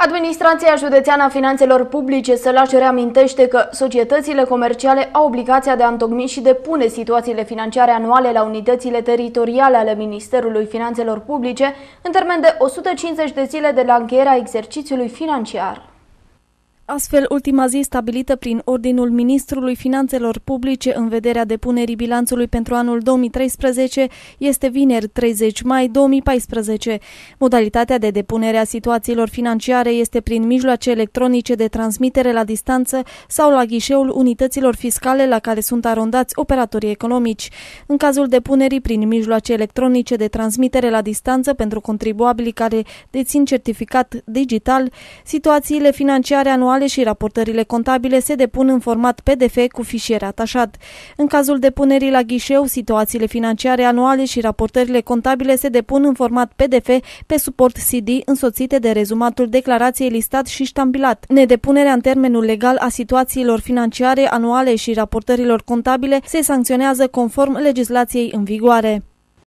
Administrația Județeană a Finanțelor Publice Sălaș reamintește că societățile comerciale au obligația de a întocmi și depune situațiile financiare anuale la unitățile teritoriale ale Ministerului Finanțelor Publice în termen de 150 de zile de la încheierea exercițiului financiar. Astfel, ultima zi stabilită prin Ordinul Ministrului Finanțelor Publice în vederea depunerii bilanțului pentru anul 2013 este vineri 30 mai 2014. Modalitatea de depunere a situațiilor financiare este prin mijloace electronice de transmitere la distanță sau la ghișeul unităților fiscale la care sunt arondați operatorii economici. În cazul depunerii prin mijloace electronice de transmitere la distanță pentru contribuabilii care dețin certificat digital, situațiile financiare anuale anuale și raportările contabile se depun în format PDF cu fișier atașat. În cazul depunerii la ghișeu, situațiile financiare anuale și raportările contabile se depun în format PDF pe suport CD însoțite de rezumatul declarației listat și ștampilat. Nedepunerea în termenul legal a situațiilor financiare anuale și raportărilor contabile se sancționează conform legislației în vigoare.